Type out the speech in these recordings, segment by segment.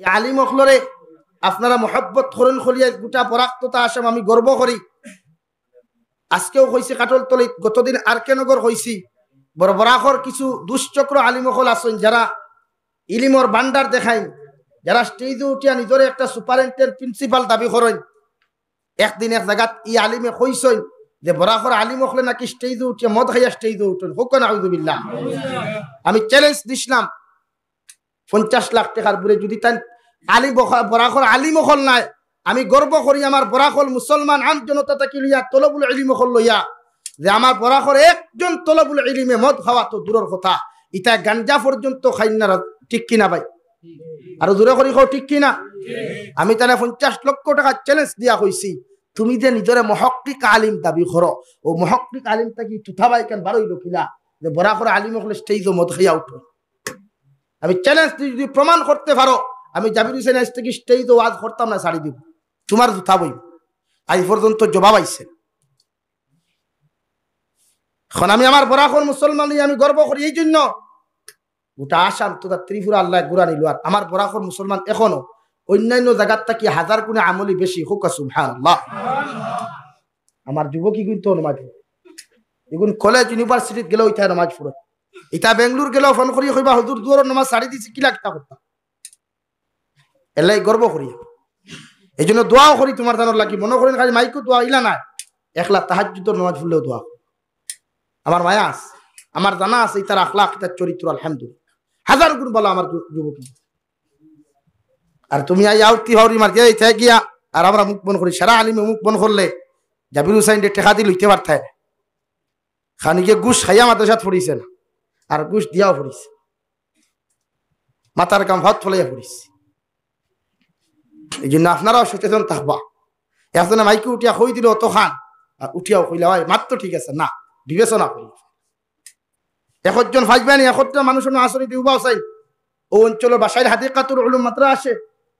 এই আলিম আপনারা মোহাব্বত খরণ খলিয়া গোটা পরাক্ততা আসাম আমি গর্ব করি আজকেও হয়েছে কাটলতলিত গতদিন আর কেনগর হয়েছি বরবরাহর কিছু দুশ্চক্র আলিমকল আসেন যারা ইলিমর বান্ডার দেখাই যারা স্টেজে উঠিয়া নিজের একটা সুপারেন্টেন্ট প্রিন্সিপাল দাবি করেন একদিন এক জায়গাত ই আলিমে কইসইন যে বরাহর আলিম হলে নাকি স্টেজে উঠিয়া মদ খাইয়া স্টেজে উঠেন হোক না আমি চ্যালেঞ্জ দিছিলাম পঞ্চাশ লাখ টাকার পরে যদি তাই আলি বরাখর আলি মখল নাই আমি গর্ব করি আমার বরাখল মুসলমান আম জনতা তাকে লইয়া তলবুল আলী মখল লইয়া যে আমার বরাখর একজন তলবুল আলিমে মদ খাওয়া তো দূরের কথা ইটা গাঞ্জা পর্যন্ত খাই না ঠিক কিনা ভাই আর দূরে করি খাও ঠিক কিনা আমি তাহলে পঞ্চাশ লক্ষ টাকা চ্যালেঞ্জ দিয়া হয়েছি তুমি যে নিজের মহক্রিক আলিম দাবি করো ও মহক্রিক আলিম তাকি তুথা ভাই কেন বারোইল কিনা যে বরাখর আলিম হলে স্টেজ মদ খাইয়া উঠো আমি চ্যালেঞ্জ যদি প্রমাণ করতে পারো আমি জাবির হুসেন থেকে স্টেজ আজ করতাম না সারি দিব তোমার জুতা বই আজ পর্যন্ত জবাব আইসে এখন আমি আমার বরাখন মুসলমান আমি গর্ব করি এই জন্য গোটা আসাম তার ত্রিপুরা আল্লাহ গুড়া নিল আর আমার বরাখন মুসলমান এখনো অন্যান্য জায়গার থাকি হাজার গুণে আমলি বেশি হোক আমার যুবকই কিন্তু নমাজ এগুলো কলেজ ইউনিভার্সিটি গেলে ওইটাই নমাজ ফুরত ইতা বেঙ্গলোর গেলেও ফোন করি হইবা হজুর দুয়ার নমাজ সারি দিছি কিলা কিতা করতাম এলাই গর্ব করি এই জন্য দোয়াও করি তোমার জানোর লাগি মনে করেন খালি মাইকো দোয়া ইলা নাই একলা তাহাজুদর নমাজ ফুললেও দোয়া আমার মায়া আছে আমার জানা আছে তার আখলাখ তার চরিত্র আলহামদুলিল্লাহ হাজার গুণ বলা আমার যুবক আর তুমি আই আউতি মার মারতে ইচ্ছা গিয়া আর আমরা মুখ বন করি সারা আলিমে মুখ বন করলে জাবির হুসাইন টেকা দিল হইতে পারতায় খানিকে গুস খাইয়া মাদ্রাসা পড়িছে না আর ঘুষ দিয়াও ফুরিছে মাথার কাম ভাত ফলাইয়া ফুরিছে এই জন্য আপনারাও সচেতন থাকবা এখন মাইকে উঠিয়া হই দিল অত খান আর উঠিয়াও কইলা হয় মাত্র ঠিক আছে না বিবেচনা করি একজন ফাইজবানি একজন মানুষের আশ্রয় দিয়ে উবাও চাই ও অঞ্চলের বাসায় কাতুর উলুম মাত্রা আসে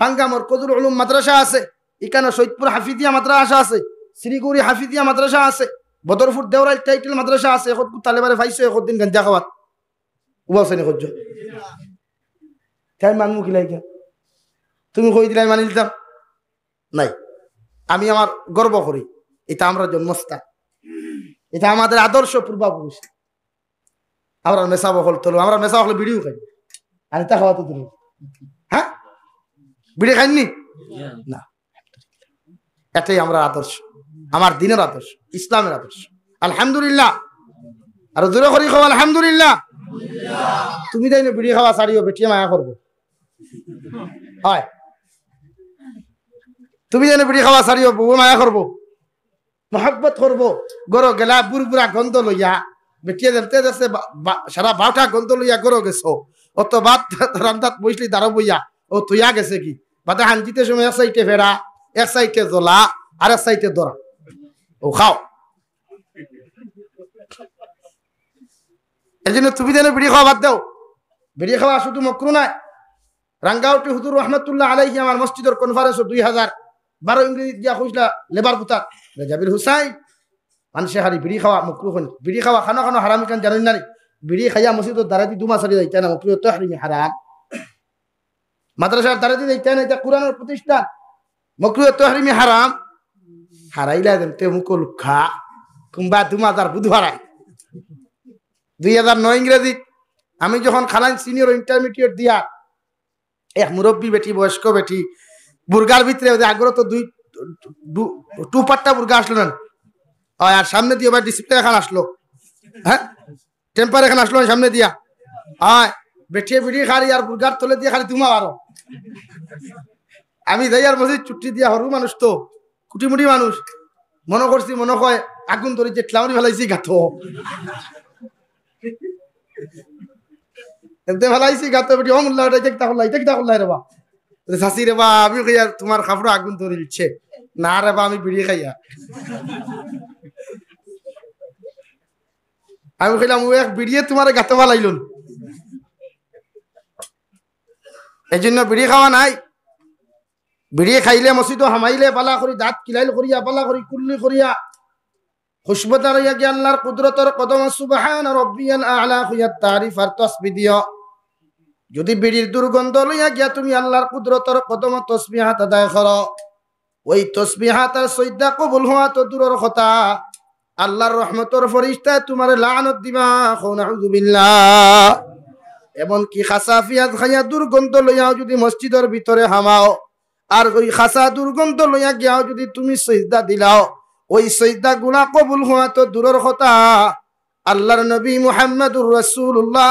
ভাঙ্গা কদুর উলুম মাদ্রাসা আছে এখানে সৈদপুর হাফিদিয়া মাদ্রাসা আছে শ্রীগুড়ি হাফিদিয়া মাদ্রাসা আছে বদরপুর দেওরাল টাইটেল মাদ্রাসা আছে এখন তালেবারে ভাইছো এখন দিন গাঞ্জা খাওয়াত উবাসনি করছো তাই মানবো কি লাগে তুমি কই দিলাই মানি দিতাম নাই আমি আমার গর্ব করি এটা আমরা জন্মস্থান এটা আমাদের আদর্শ পূর্বাপুরুষ আমরা মেসা বহল তোলো আমরা মেশা বহল বিড়িও খাই আর এটা খাওয়া তো হ্যাঁ বিড়ি খাইনি না এটাই আমরা আদর্শ আমার দিনের আদর্শ ইসলামের আদর্শ আলহামদুলিল্লাহ আর দূরে করি খাও আলহামদুলিল্লাহ তুমি তাই না বিড়ি খাওয়া ছাড়িও বেটি মায়া করবো হয় তুমি যেন বিড়ি খাওয়া ছাড়িও বউ মায়া করবো মহাব্বত করবো গরো গেলা বুড়া গন্ধ লইয়া বেটিয়ে দেখতে দেখতে সারা বাউটা গন্ধ লইয়া গরো গেছো অত বাদ রান্দাত বসলি দাঁড়ো বইয়া ও তুইয়া গেছে কি বাদা হানজিতে সময় এক সাইডে ফেরা এক সাইডে জ্বলা আর এক সাইডে দরা ও খাও এর জন্য তুমি যেন বিড়ি খাওয়া বাদ দাও বিড়ি খাওয়া শুধু মকরু নয় রাঙ্গাউটি হুদুর রহমতুল্লাহ আলাইহি আমার মসজিদের কনফারেন্স দুই হাজার বারো ইংরেজি দিয়া খুঁজলা লেবার কুতার রেজাবির হুসাইন মানুষে হারি বিড়ি খাওয়া মকরু হন বিড়ি খাওয়া খানো খানো হারামি কান জানেন না বিড়ি খাইয়া মসজিদ মসজিদের দাঁড়াতে দুমা সারি যাইতে না মকরু তো হারিমি হারাম মাদ্রাসার দাঁড়াতে যাইতে না এটা কোরআনের প্রতিষ্ঠান মকরু তো হারিমি হারাম হারাইলা দেন তে মুকল খা কুম্বা দুমাদার বুধ হারায় দুই হাজার নয় ইংরেজি আমি যখন খালাই সিনিয়র ইন্টারমিডিয়েট দিয়া এক মুরব্বী বেটি বয়স্ক বেটি বুর্গার ভিতরে আগ্রহ তো দুই টু পাট্টা বুর্গা আসলো না আর সামনে দিয়ে ভাই ডিসিপ্লিন এখন আসলো হ্যাঁ টেম্পার এখন আসলো সামনে দিয়া হ্যাঁ বেটিয়ে বেটিয়ে খালি আর বুর্গার তলে দিয়ে খালি তুমা আরো আমি যাই আর বলছি চুটি দিয়া হরু মানুষ তো কুটিমুটি মানুষ মনে করছি মনে হয় আগুন ধরে যে ট্লাউরি ফেলাইছি গাথ হেলতে আমি তোমার গাতে এই জন্য বিড়ি খাওয়া নাই বিড়ি খাইলে মসজিদ হামাইলে পালা করি দাঁত কিলাইল করিয়া পালা করি কুল্লি করিয়া খুশবতার ইয়াকি আল্লাহর কুদরতর কদম সুবহান রব্বিয়াল আলা তারিফ আর যদি বিড়ির দুর্গন্ধ লইয়া গিয়া তুমি আল্লাহর কুদরতর কদম তসমি হাত আদায় কর ওই তসমি হাত আর সৈদা কবুল হওয়া তো দূরের কথা আল্লাহর রহমতর ফরিস্তায় তোমার লানত দিবা এমন এমনকি খাসা ফিয়াজ খাইয়া দুর্গন্ধ লইয়াও যদি মসজিদের ভিতরে হামাও আর ওই খাসা দুর্গন্ধ লইয়া গিয়াও যদি তুমি সৈদা দিলাও ওই সৈদা গুণা কবুল হওয়া তো দূরের কথা আল্লাহর নবী মুহাম্মদুর রসুল্লাহ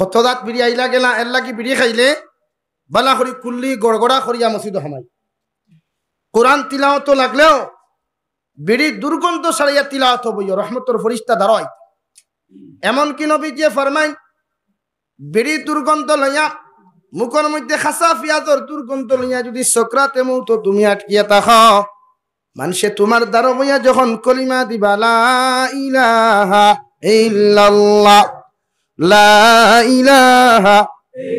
হতদাত বিড়ি আইলা গেলা এল্লা কি বিড়ি খাইলে বালা খরি কুল্লি গড়গড়া খরিয়া মসজিদ হামাই কোরআন তিলাওত লাগলেও বিড়ি দুর্গন্ধ সারিয়া তিলাওত বইয় রহমতর ফরিস্তা দাঁড়ায় এমন কি নবী যে ফরমাইন বিড়ি দুর্গন্ধ লইয়া মুখর মধ্যে খাসা ফিয়াজর দুর্গন্ধ লইয়া যদি তেমু তো তুমি আটকিয়া তাহ মানুষে তোমার দ্বারা বইয়া যখন কলিমা দিবা লা ইলাহা ইল্লাল্লাহ لا মানুষে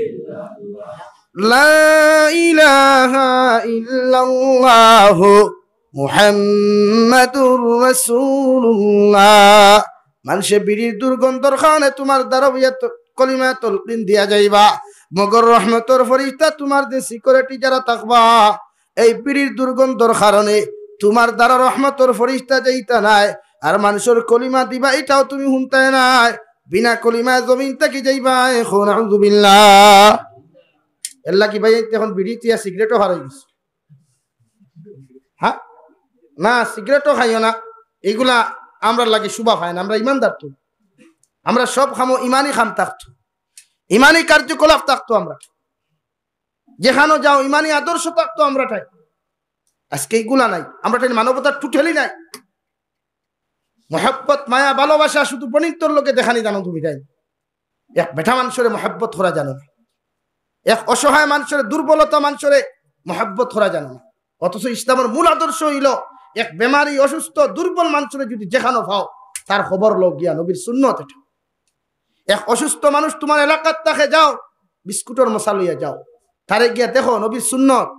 বিড়ির দুর্গন্ধর খানে তোমার দারবিয়াত কলিমা তলকিন দিয়া যাইবা মগর রহমতর ফরিস্তা তোমার যে সিকিউরিটি যারা থাকবা এই পিড়ির দুর্গন্ধর কারণে তোমার দ্বারা রহমতর ফরিস্তা যাইতা নাই আর মানুষের কলিমা দিবা এটাও তুমি শুনতে নাই বিনা কলিমা জমিন থেকে যাইবা এখন আহমদুবিল্লা এল্লা কি ভাই এখন বিড়ি তিয়া সিগারেটও হারাই গেছে হ্যাঁ না সিগারেটও খাইও না এগুলা আমরা লাগে শুভা খাই না আমরা ইমানদার তো আমরা সব খামো ইমানই খাম থাকতো ইমানই কার্যকলাপ থাকতো আমরা যেখানে যাও ইমানই আদর্শ থাকতো আমরা ঠাই আজকে এইগুলা নাই আমরা ঠাই মানবতার টুটেলি নাই মহাব্বত মায়া ভালোবাসা শুধু বণিকর লোকে দেখানি জানো তুমি তাই এক বেঠা মানুষের মহাব্বত হরা জানো না এক অসহায় মানুষের দুর্বলতা মানুষের মহাব্বত হরা জানো না অথচ ইসলামের মূল আদর্শ হইল এক বেমারি অসুস্থ দুর্বল মানুষের যদি যেখানো ভাও তার খবর লোক গিয়া নবীর শূন্যত এটা এক অসুস্থ মানুষ তোমার এলাকার তাকে যাও বিস্কুটের মশা লইয়া যাও তারে গিয়া দেখো নবীর শূন্যত